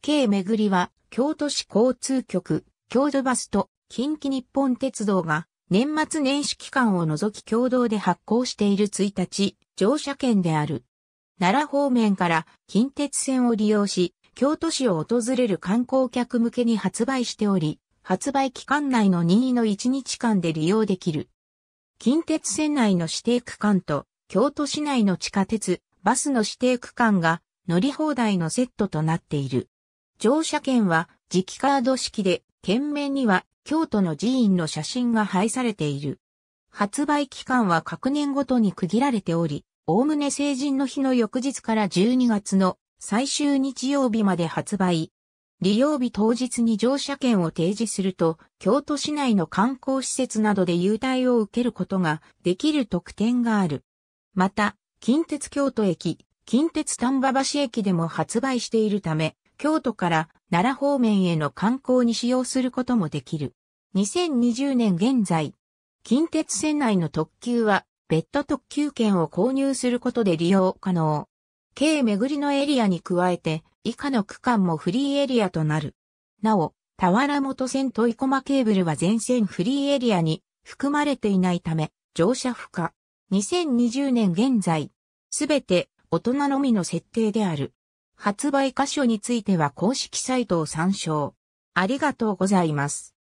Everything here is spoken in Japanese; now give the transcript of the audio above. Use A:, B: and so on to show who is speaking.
A: K 巡りは、京都市交通局、京都バスと近畿日本鉄道
B: が年末年始期間を除き共同で発行している1日、乗車券である。奈良方面から近鉄線を利用し、京都市を訪れる観光客向けに発売しており、発売期間内の任意の1日間で利用できる。近鉄線内の指定区間と京都市内の地下鉄、バスの指定区間が乗り放題のセットとなっている。乗車券は磁気カード式で、券面には京都の寺院の写真が配されている。発売期間は各年ごとに区切られており、おおむね成人の日の翌日から12月の最終日曜日まで発売。利用日当日に乗車券を提示すると、京都市内の観光施設などで優待を受けることができる特典がある。また、近鉄京都駅、近鉄丹波橋駅でも発売しているため、京都から奈良方面への観光に使用することもできる。2020年現在、近鉄線内の特急は別途特急券を購入することで利用可能。軽巡りのエリアに加えて以下の区間もフリーエリアとなる。なお、田原本線と生駒ケーブルは全線フリーエリアに含まれていないため乗車不可。2020年現在、すべて大人のみの設定である。発売箇所については公式サ
A: イトを参照。ありがとうございます。